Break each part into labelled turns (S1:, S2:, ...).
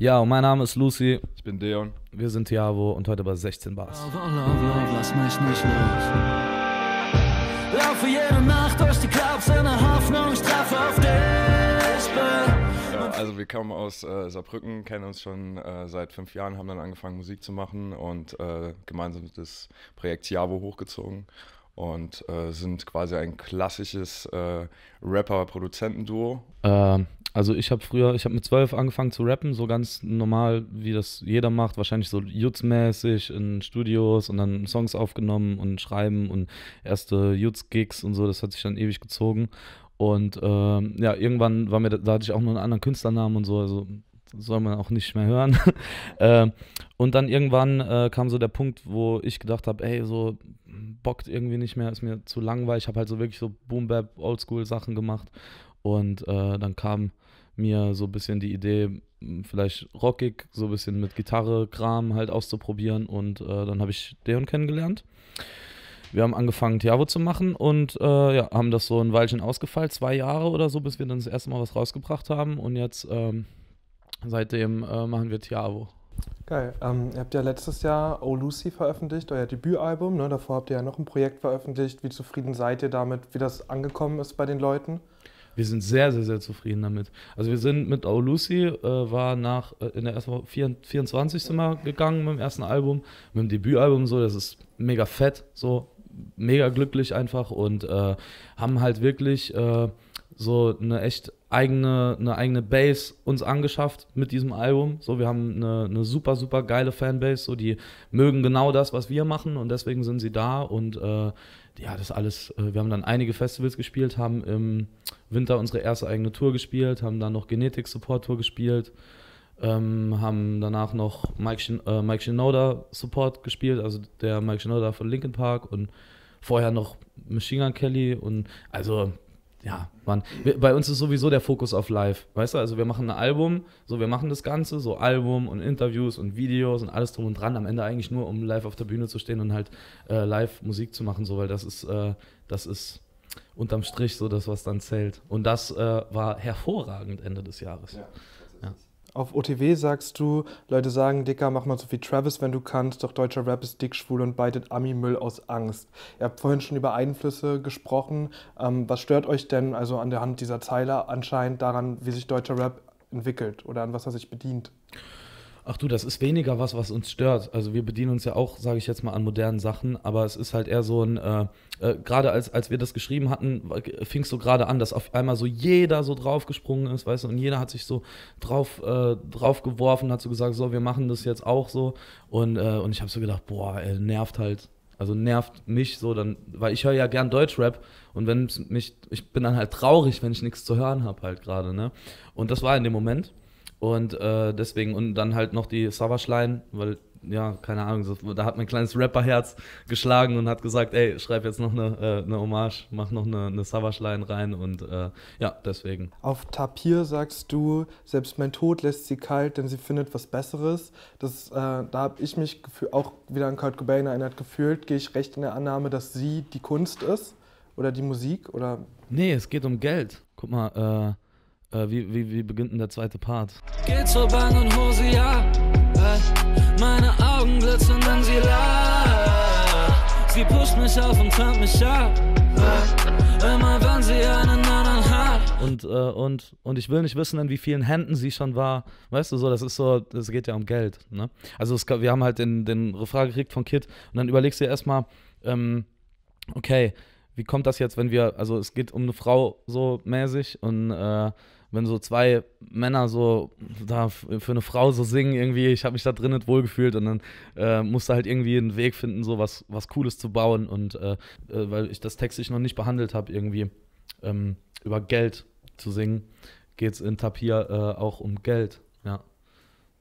S1: Ja, und mein Name ist Lucy. Ich bin Deon. Wir sind Tiavo und heute bei 16 Bars. Love, oh, love, love, lass mich nicht los. Laufe jede Nacht durch die Clubs in der Hoffnung, ich treffe auf
S2: dich. Ja, also wir kommen aus äh, Saarbrücken, kennen uns schon äh, seit fünf Jahren, haben dann angefangen Musik zu machen und äh, gemeinsam das Projekt Tiavo hochgezogen und äh, sind quasi ein klassisches äh, Rapper-Produzentenduo.
S1: Ähm, also ich habe früher, ich habe mit zwölf angefangen zu rappen, so ganz normal, wie das jeder macht, wahrscheinlich so Jutz-mäßig in Studios und dann Songs aufgenommen und schreiben und erste Jutz-Gigs und so, das hat sich dann ewig gezogen. Und ähm, ja, irgendwann war mir, da hatte ich auch nur einen anderen Künstlernamen und so, also soll man auch nicht mehr hören. Ähm, und dann irgendwann äh, kam so der Punkt, wo ich gedacht habe, ey, so bockt irgendwie nicht mehr, ist mir zu langweilig. Ich habe halt so wirklich so Boom Bap Oldschool Sachen gemacht und äh, dann kam mir so ein bisschen die Idee, hm, vielleicht rockig, so ein bisschen mit Gitarre, Kram halt auszuprobieren und äh, dann habe ich Deon kennengelernt. Wir haben angefangen, Tiavo zu machen und äh, ja, haben das so ein Weilchen ausgefallen, zwei Jahre oder so, bis wir dann das erste Mal was rausgebracht haben und jetzt ähm, Seitdem äh, machen wir Tiavo.
S3: Geil. Ähm, ihr habt ja letztes Jahr Oh Lucy veröffentlicht, euer Debütalbum. Ne? Davor habt ihr ja noch ein Projekt veröffentlicht. Wie zufrieden seid ihr damit, wie das angekommen ist bei den
S1: Leuten? Wir sind sehr, sehr, sehr zufrieden damit. Also wir sind mit Oh Lucy, äh, war nach, äh, in der ersten 24. Mal gegangen mit dem ersten Album, mit dem Debütalbum so, das ist mega fett, so mega glücklich einfach und äh, haben halt wirklich äh, so eine echt eigene, eine eigene Base uns angeschafft mit diesem Album. So, wir haben eine, eine super, super geile Fanbase, so die mögen genau das, was wir machen und deswegen sind sie da und äh, ja, das alles, äh, wir haben dann einige Festivals gespielt, haben im Winter unsere erste eigene Tour gespielt, haben dann noch Genetik Support Tour gespielt, ähm, haben danach noch Mike, Shin, äh, Mike Shinoda Support gespielt, also der Mike Shinoda von Linkin Park und vorher noch Machine Gun Kelly und also ja, Mann. Wir, bei uns ist sowieso der Fokus auf Live. Weißt du, also wir machen ein Album, so wir machen das Ganze, so Album und Interviews und Videos und alles drum und dran. Am Ende eigentlich nur, um live auf der Bühne zu stehen und halt äh, live Musik zu machen, so, weil das ist, äh, das ist unterm Strich so das, was dann zählt. Und das äh, war hervorragend Ende des Jahres. Ja. Auf OTW
S3: sagst du, Leute sagen, Dicker, mach mal so viel Travis, wenn du kannst, doch deutscher Rap ist dick, schwul und beidet Ami-Müll aus Angst. Ihr habt vorhin schon über Einflüsse gesprochen. Ähm, was stört euch denn also an der Hand dieser Zeile anscheinend daran, wie sich deutscher Rap entwickelt oder an was er sich bedient?
S1: Ach du, das ist weniger was, was uns stört. Also wir bedienen uns ja auch, sage ich jetzt mal, an modernen Sachen, aber es ist halt eher so ein, äh, äh, gerade als, als wir das geschrieben hatten, fing es so gerade an, dass auf einmal so jeder so draufgesprungen ist, weißt du, und jeder hat sich so drauf, äh, drauf geworfen, hat so gesagt, so, wir machen das jetzt auch so. Und, äh, und ich habe so gedacht, boah, ey, nervt halt. Also nervt mich so, dann, weil ich höre ja gern Deutschrap und wenn mich, ich bin dann halt traurig, wenn ich nichts zu hören habe halt gerade, ne? Und das war in dem Moment. Und äh, deswegen, und dann halt noch die savage weil, ja, keine Ahnung, so, da hat mein kleines Rapperherz geschlagen und hat gesagt, ey, schreib jetzt noch eine, äh, eine Hommage, mach noch eine, eine savage rein und äh, ja, deswegen.
S3: Auf Tapir sagst du, selbst mein Tod lässt sie kalt, denn sie findet was Besseres. Das, äh, da habe ich mich auch wieder an Kurt Cobain erinnert gefühlt, gehe ich recht in der Annahme, dass sie die Kunst ist oder die Musik oder...
S1: Nee, es geht um Geld. Guck mal, äh, äh, wie, wie, wie beginnt denn der zweite Part? Geh zur Bank und hol sie ab. Äh, meine Augen glitzern, wenn sie lacht. Sie pusht mich auf und tanzt mich ab. Äh, immer wenn sie einen anderen hat. Und, äh, und, und ich will nicht wissen, in wie vielen Händen sie schon war. Weißt du, so, das ist so, das geht ja um Geld. Ne? Also, es, wir haben halt den, den Refrain gekriegt von Kid und dann überlegst du dir erstmal, ähm, okay, wie kommt das jetzt, wenn wir, also es geht um eine Frau so mäßig und äh, wenn so zwei Männer so da für eine Frau so singen, irgendwie, ich habe mich da drin nicht wohlgefühlt und dann äh, musste halt irgendwie einen Weg finden, so was, was Cooles zu bauen und äh, äh weil ich das Text ich noch nicht behandelt habe, irgendwie ähm, über Geld zu singen, geht es in Tapir äh, auch um Geld, ja.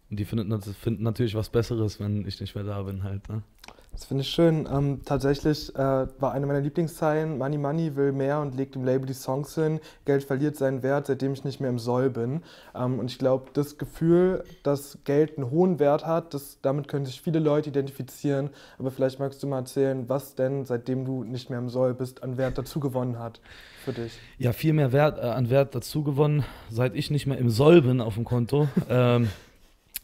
S1: Und die finden, finden natürlich was Besseres, wenn ich nicht mehr da bin, halt. Ne?
S3: Das finde ich schön. Ähm, tatsächlich äh, war eine meiner Lieblingszeilen, Money Money will mehr und legt im Label die Songs hin, Geld verliert seinen Wert, seitdem ich nicht mehr im Soll bin. Ähm, und ich glaube, das Gefühl, dass Geld einen hohen Wert hat, das, damit können sich viele Leute identifizieren. Aber vielleicht magst du mal erzählen, was denn, seitdem du nicht mehr im Soll bist, an Wert dazugewonnen hat für dich.
S1: Ja, viel mehr Wert, äh, an Wert dazugewonnen, seit ich nicht mehr im Soll bin auf dem Konto, ähm,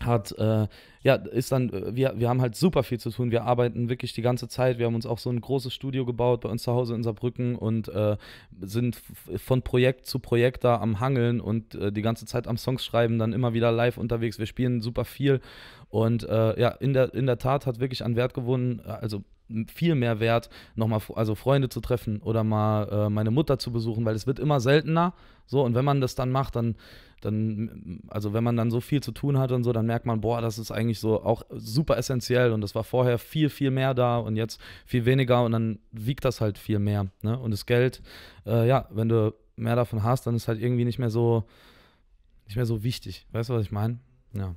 S1: hat... Äh, ja, ist dann, äh, wir, wir haben halt super viel zu tun. Wir arbeiten wirklich die ganze Zeit. Wir haben uns auch so ein großes Studio gebaut bei uns zu Hause in Saarbrücken und äh, sind von Projekt zu Projekt da am Hangeln und äh, die ganze Zeit am Songs schreiben, dann immer wieder live unterwegs. Wir spielen super viel. Und äh, ja, in der, in der Tat hat wirklich an Wert gewonnen, also viel mehr wert, nochmal also Freunde zu treffen oder mal äh, meine Mutter zu besuchen, weil es wird immer seltener. So, und wenn man das dann macht, dann, dann, also wenn man dann so viel zu tun hat und so, dann merkt man, boah, das ist eigentlich so auch super essentiell und das war vorher viel, viel mehr da und jetzt viel weniger und dann wiegt das halt viel mehr. Ne? Und das Geld, äh, ja, wenn du mehr davon hast, dann ist halt irgendwie nicht mehr so, nicht mehr so wichtig. Weißt du, was ich meine? Ja.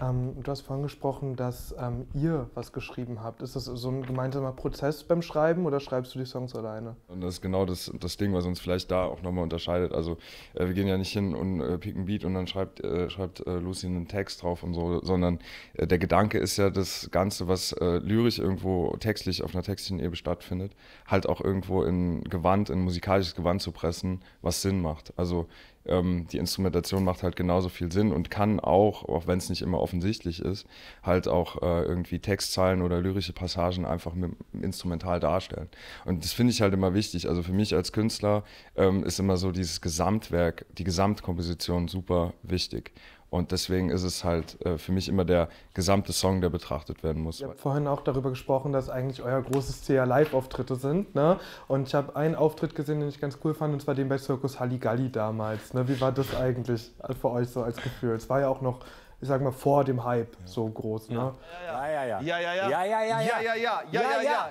S3: Ähm, du hast vorhin gesprochen, dass ähm, ihr was geschrieben habt. Ist das so ein gemeinsamer Prozess beim Schreiben oder schreibst du die Songs alleine?
S2: Und das ist genau das, das Ding, was uns vielleicht da auch nochmal unterscheidet. Also äh, wir gehen ja nicht hin und äh, picken Beat und dann schreibt, äh, schreibt äh, Lucy einen Text drauf und so, sondern äh, der Gedanke ist ja das Ganze, was äh, lyrisch irgendwo textlich auf einer textlichen Ebene stattfindet, halt auch irgendwo in Gewand, in musikalisches Gewand zu pressen, was Sinn macht. Also ähm, die Instrumentation macht halt genauso viel Sinn und kann auch, auch wenn es nicht immer offensichtlich ist, halt auch äh, irgendwie Textzeilen oder lyrische Passagen einfach mit, instrumental darstellen. Und das finde ich halt immer wichtig. Also für mich als Künstler ähm, ist immer so dieses Gesamtwerk, die Gesamtkomposition super wichtig. Und deswegen ist es halt äh, für mich immer der gesamte Song, der betrachtet werden muss. Ich
S3: habe vorhin auch darüber gesprochen, dass eigentlich euer großes Ziel ja Live-Auftritte sind. Ne? Und ich habe einen Auftritt gesehen, den ich ganz cool fand, und zwar den bei Circus Halligalli damals. Ne? Wie war das eigentlich für euch so als Gefühl? Es war ja auch noch ich sag mal, vor dem Hype so groß, ne? Ja,
S2: ja, ja. Ja, ja, ja. Ja, ja, ja. Ja, ja, ja. Ja, ja, ja. Ja,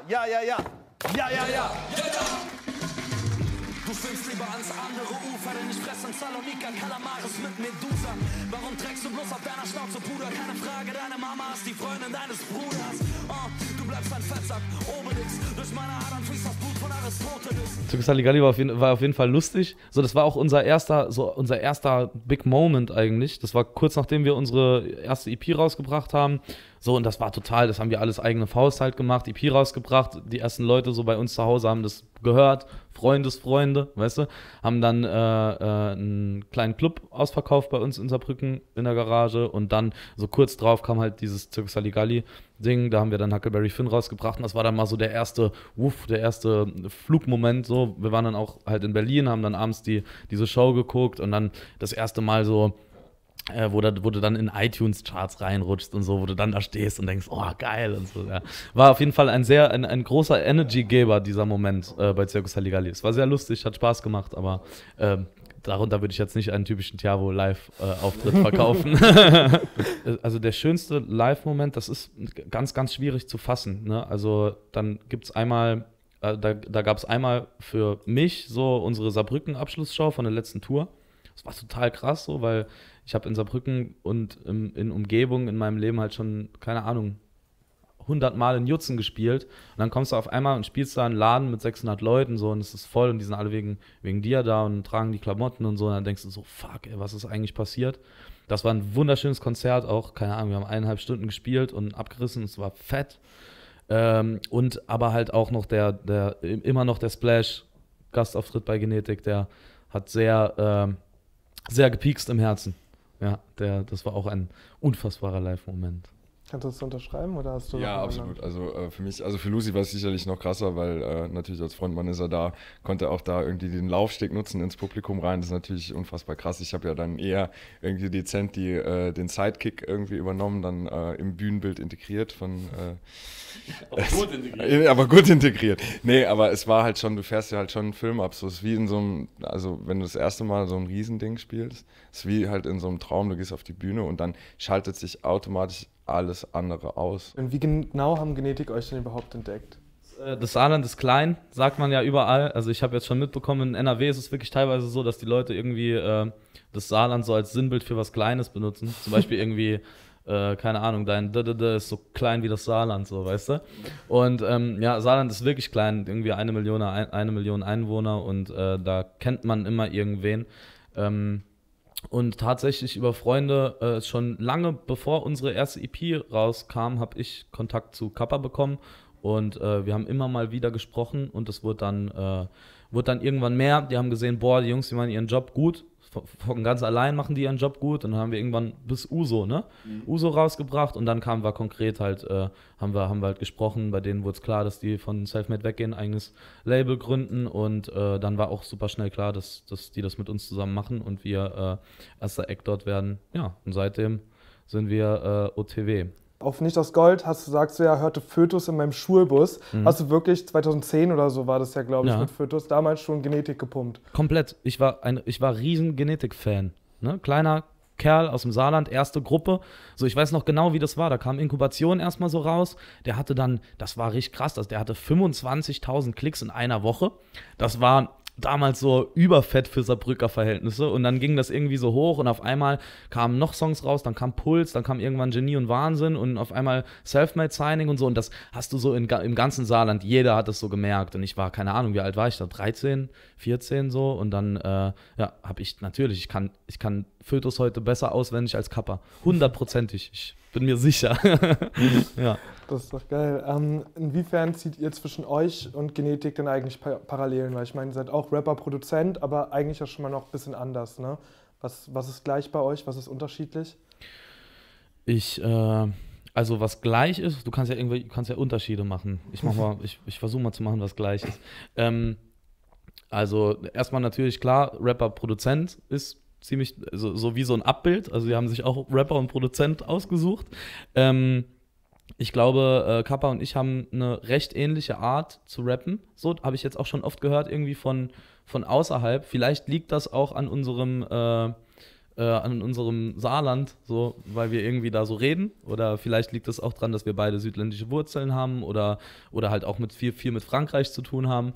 S2: ja, ja. Ja, ja, ja.
S1: Du schwimmst lieber ans andere Ufer, denn ich fress in Salonika Kalamaris mit Medusa. Warum trägst du bloß auf deiner Schnauze Puder? Keine Frage, deine Mama ist die Freundin deines Bruders. Oh, du bleibst ein Fettsack, Obelix. Durch meine Adern fließt das Blut von Aristoteles. Tuxaligalli war auf, jeden, war auf jeden Fall lustig. So, das war auch unser erster, so unser erster Big Moment eigentlich. Das war kurz nachdem wir unsere erste EP rausgebracht haben. So, und das war total, das haben wir alles eigene Faust halt gemacht, EP rausgebracht. Die ersten Leute so bei uns zu Hause haben das gehört, Freundesfreunde, weißt du, haben dann äh, äh, einen kleinen Club ausverkauft bei uns in Saarbrücken in der Garage und dann so kurz drauf kam halt dieses Circus Saligalli-Ding, da haben wir dann Huckleberry Finn rausgebracht und das war dann mal so der erste, wuff, der erste Flugmoment so. Wir waren dann auch halt in Berlin, haben dann abends die, diese Show geguckt und dann das erste Mal so äh, wo, da, wo du dann in iTunes-Charts reinrutschst und so, wo du dann da stehst und denkst, oh, geil und so. Ja. War auf jeden Fall ein sehr, ein, ein großer Energy-Geber, dieser Moment äh, bei Circus Halligalli. Es war sehr lustig, hat Spaß gemacht, aber äh, darunter würde ich jetzt nicht einen typischen Tiavo Live-Auftritt äh, verkaufen. also der schönste Live-Moment, das ist ganz, ganz schwierig zu fassen. Ne? Also dann gibt es einmal, äh, da, da gab es einmal für mich so unsere Saarbrücken-Abschlussshow von der letzten Tour. Das war total krass so, weil ich habe in Saarbrücken und im, in Umgebung in meinem Leben halt schon, keine Ahnung, 100 Mal in Jutzen gespielt und dann kommst du auf einmal und spielst da einen Laden mit 600 Leuten so und es ist voll und die sind alle wegen, wegen dir da und tragen die Klamotten und so und dann denkst du so, fuck, ey, was ist eigentlich passiert? Das war ein wunderschönes Konzert auch, keine Ahnung, wir haben eineinhalb Stunden gespielt und abgerissen, es war fett ähm, und aber halt auch noch der, der, immer noch der Splash, Gastauftritt bei Genetik, der hat sehr, ähm, sehr gepiekst im Herzen. Ja, der, das war auch ein unfassbarer Live-Moment.
S3: Kannst du das unterschreiben oder hast du Ja, absolut.
S2: Also äh, für mich, also für Lucy war es sicherlich noch krasser, weil äh, natürlich als Frontmann ist er da, konnte auch da irgendwie den Laufsteg nutzen ins Publikum rein. Das ist natürlich unfassbar krass. Ich habe ja dann eher irgendwie dezent die, äh, den Sidekick irgendwie übernommen, dann äh, im Bühnenbild integriert von äh, aber gut integriert. aber gut integriert. Nee, aber es war halt schon, du fährst ja halt schon einen Film ab. So ist wie in so einem, also wenn du das erste Mal so ein Riesending spielst, ist wie halt in so einem Traum, du gehst auf die Bühne und dann schaltet sich automatisch alles andere aus.
S3: Und wie genau haben Genetik euch denn überhaupt entdeckt?
S1: Äh, das Saarland ist klein, sagt man ja überall. Also ich habe jetzt schon mitbekommen, in NRW ist es wirklich teilweise so, dass die Leute irgendwie äh, das Saarland so als Sinnbild für was Kleines benutzen. Zum Beispiel irgendwie äh, keine Ahnung, dein D, -D, D ist so klein wie das Saarland, so, weißt du? Und ähm, ja, Saarland ist wirklich klein, irgendwie eine Million, ein, eine Million Einwohner und äh, da kennt man immer irgendwen. Ähm, und tatsächlich über Freunde, äh, schon lange bevor unsere erste EP rauskam, habe ich Kontakt zu Kappa bekommen. Und äh, wir haben immer mal wieder gesprochen und es wurde dann, äh, wurde dann irgendwann mehr. Die haben gesehen, boah, die Jungs, die machen ihren Job gut von ganz allein machen die ihren Job gut und dann haben wir irgendwann bis Uso, ne? Mhm. Uso rausgebracht und dann kamen wir konkret halt, äh, haben, wir, haben wir halt gesprochen, bei denen wurde es klar, dass die von Selfmade weggehen, eigenes Label gründen und äh, dann war auch super schnell klar, dass, dass die das mit uns zusammen machen und wir äh, erster Eck dort werden. Ja, und seitdem sind wir äh, OTW
S3: auf Nicht aus Gold hast, sagst du ja, hörte Fötus in meinem Schulbus. Mhm. Hast du wirklich 2010 oder so war das ja, glaube ich, ja. mit Fötus damals schon Genetik gepumpt?
S1: Komplett. Ich war ein, ich war riesen Genetik-Fan. Ne? Kleiner Kerl aus dem Saarland, erste Gruppe. So, ich weiß noch genau, wie das war. Da kam Inkubation erstmal so raus. Der hatte dann, das war richtig krass, also der hatte 25.000 Klicks in einer Woche. Das war damals so überfett für Saarbrücker Verhältnisse. Und dann ging das irgendwie so hoch und auf einmal kamen noch Songs raus, dann kam Puls, dann kam irgendwann Genie und Wahnsinn und auf einmal Selfmade Signing und so. Und das hast du so in, im ganzen Saarland, jeder hat das so gemerkt. Und ich war, keine Ahnung, wie alt war ich da? 13, 14 so. Und dann, äh, ja, hab ich natürlich, ich kann, ich kann Fötus heute besser auswendig als Kappa. Hundertprozentig. Ich bin mir sicher. ja.
S3: Das ist doch geil. Ähm, inwiefern zieht ihr zwischen euch und Genetik denn eigentlich Parallelen? Weil ich meine, ihr seid auch Rapper, Produzent, aber eigentlich ja schon mal noch ein bisschen anders. Ne? Was, was ist gleich bei euch? Was ist unterschiedlich?
S1: Ich, äh, also was gleich ist, du kannst ja irgendwie, du kannst ja Unterschiede machen. Ich mach mal, ich, ich versuche mal zu machen, was gleich ist. Ähm, also erstmal natürlich klar, Rapper, Produzent ist ziemlich so, so wie so ein Abbild. Also die haben sich auch Rapper und Produzent ausgesucht. Ähm, ich glaube, äh, Kappa und ich haben eine recht ähnliche Art zu rappen. So habe ich jetzt auch schon oft gehört, irgendwie von, von außerhalb. Vielleicht liegt das auch an unserem, äh, äh, an unserem Saarland, so, weil wir irgendwie da so reden. Oder vielleicht liegt das auch daran, dass wir beide südländische Wurzeln haben oder, oder halt auch mit viel, viel mit Frankreich zu tun haben.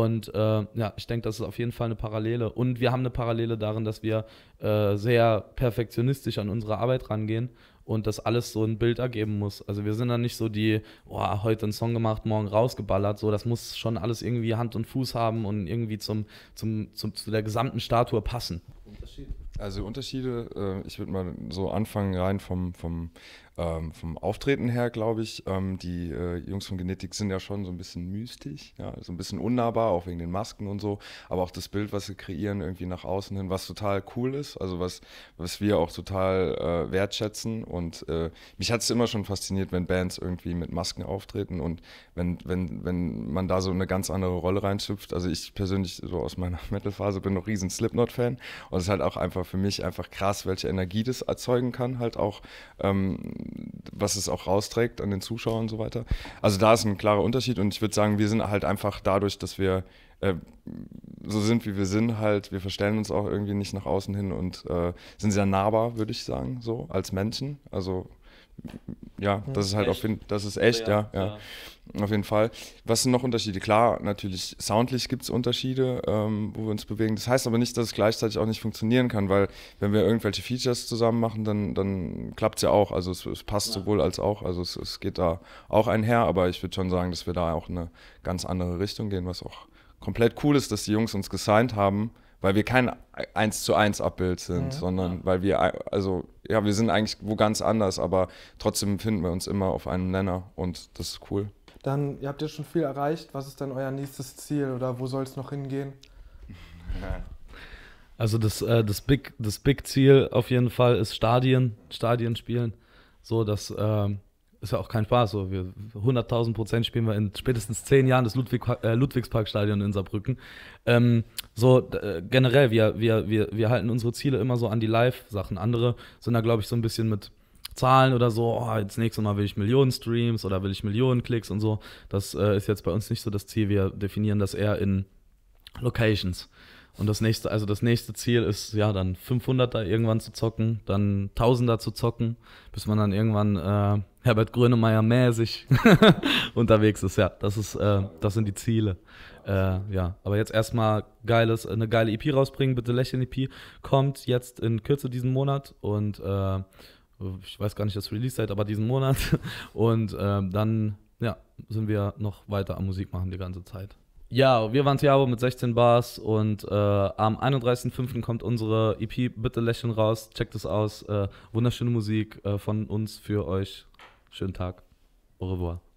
S1: Und äh, ja, ich denke, das ist auf jeden Fall eine Parallele. Und wir haben eine Parallele darin, dass wir äh, sehr perfektionistisch an unsere Arbeit rangehen und das alles so ein Bild ergeben muss. Also wir sind dann nicht so die, boah, heute einen Song gemacht, morgen rausgeballert. So, das muss schon alles irgendwie Hand und Fuß haben und irgendwie zum, zum, zum, zu der gesamten Statue passen. Unterschied.
S2: Also Unterschiede, äh, ich würde mal so anfangen, rein vom, vom, ähm, vom Auftreten her, glaube ich. Ähm, die äh, Jungs von Genetik sind ja schon so ein bisschen mystisch, ja, so ein bisschen unnahbar, auch wegen den Masken und so. Aber auch das Bild, was sie kreieren, irgendwie nach außen hin, was total cool ist, also was, was wir auch total äh, wertschätzen. Und äh, mich hat es immer schon fasziniert, wenn Bands irgendwie mit Masken auftreten und wenn, wenn, wenn man da so eine ganz andere Rolle reinschüpft. Also ich persönlich, so aus meiner Metal-Phase, bin noch riesen Slipknot-Fan und es ist halt auch einfach aber für mich einfach krass, welche Energie das erzeugen kann, halt auch, ähm, was es auch rausträgt an den Zuschauern und so weiter. Also da ist ein klarer Unterschied und ich würde sagen, wir sind halt einfach dadurch, dass wir äh, so sind, wie wir sind, halt, wir verstellen uns auch irgendwie nicht nach außen hin und äh, sind sehr nahbar, würde ich sagen, so als Menschen. Also ja, das ist halt echt? auf jeden das ist also echt, ja, ja, ja, Auf jeden Fall. Was sind noch Unterschiede? Klar, natürlich, soundlich gibt es Unterschiede, ähm, wo wir uns bewegen. Das heißt aber nicht, dass es gleichzeitig auch nicht funktionieren kann, weil wenn wir irgendwelche Features zusammen machen, dann, dann klappt es ja auch. Also es, es passt ja. sowohl als auch. Also es, es geht da auch einher, aber ich würde schon sagen, dass wir da auch in eine ganz andere Richtung gehen, was auch komplett cool ist, dass die Jungs uns gesigned haben weil wir kein eins zu eins Abbild sind, mhm. sondern weil wir, also ja, wir sind eigentlich wo ganz anders, aber trotzdem finden wir uns immer auf einem Nenner und das ist cool.
S3: Dann, ihr habt ja schon viel erreicht. Was ist denn euer nächstes Ziel oder wo soll es noch hingehen?
S1: Also das, äh, das, Big, das Big Ziel auf jeden Fall ist Stadien, Stadien spielen. So, dass ähm, ist ja auch kein Spaß. So. 100.000 Prozent spielen wir in spätestens zehn Jahren das Ludwig, äh, Ludwigsparkstadion in Saarbrücken. Ähm, so äh, generell, wir, wir, wir, wir halten unsere Ziele immer so an die Live-Sachen. Andere sind da, glaube ich, so ein bisschen mit Zahlen oder so. Oh, jetzt nächstes Mal will ich Millionen Streams oder will ich Millionen Klicks und so. Das äh, ist jetzt bei uns nicht so das Ziel. Wir definieren das eher in Locations. Und das nächste, also das nächste Ziel ist ja dann 500er irgendwann zu zocken, dann 1000er zu zocken, bis man dann irgendwann äh, Herbert Grönemeyer mäßig unterwegs ist. Ja, das ist, äh, das sind die Ziele. Äh, ja, aber jetzt erstmal geiles, eine geile EP rausbringen. Bitte lächeln EP kommt jetzt in Kürze diesen Monat und äh, ich weiß gar nicht das Release Date, aber diesen Monat und äh, dann ja sind wir noch weiter am Musik machen die ganze Zeit. Ja, wir waren Thiago mit 16 Bars und äh, am 31.05. kommt unsere EP Bitte lächeln raus. Checkt es aus. Äh, wunderschöne Musik äh, von uns für euch. Schönen Tag. Au revoir.